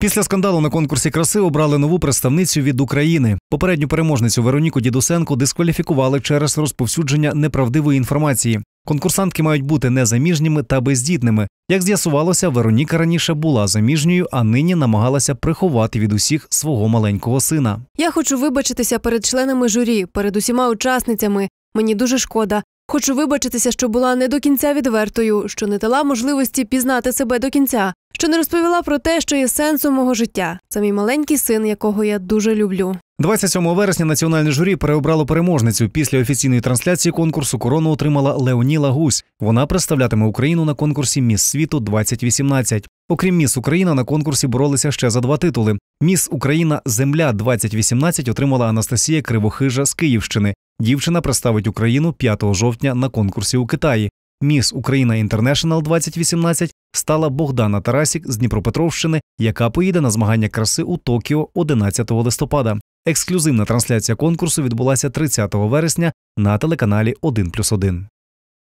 Після скандалу на конкурсі краси обрали нову представницю від України. Попередню переможницю Вероніку Дідусенко дискваліфікували через розповсюдження неправдивої інформації. Конкурсантки мають бути незаміжніми та бездітними. Як з'ясувалося, Вероніка раніше була заміжньою, а нині намагалася приховати від усіх свого маленького сина. Я хочу вибачитися перед членами журі, перед усіма учасницями. Мені дуже шкода. Хочу вибачитися, що була не до кінця відвертою, що не дала можливості пізнати себе до кінця, що не розповіла про те, що є сенсом мого життя. Це мій маленький син, якого я дуже люблю. 27 вересня національне журі переобрало переможницю. Після офіційної трансляції конкурсу корону отримала Леоніла Гусь. Вона представлятиме Україну на конкурсі Міс світу світу-2018». Окрім Міс Україна на конкурсі боролися ще за два титули. Міс Україна Земля 2018 отримала Анастасія Кривохижа з Київщини. Дівчина представить Україну 5 жовтня на конкурсі у Китаї. Міс Україна Інтернешнл 2018 стала Богдана Тарасік з Дніпропетровщини, яка поїде на змагання краси у Токіо 11 листопада. Ексклюзивна трансляція конкурсу відбулася 30 вересня на телеканалі плюс 1+,1.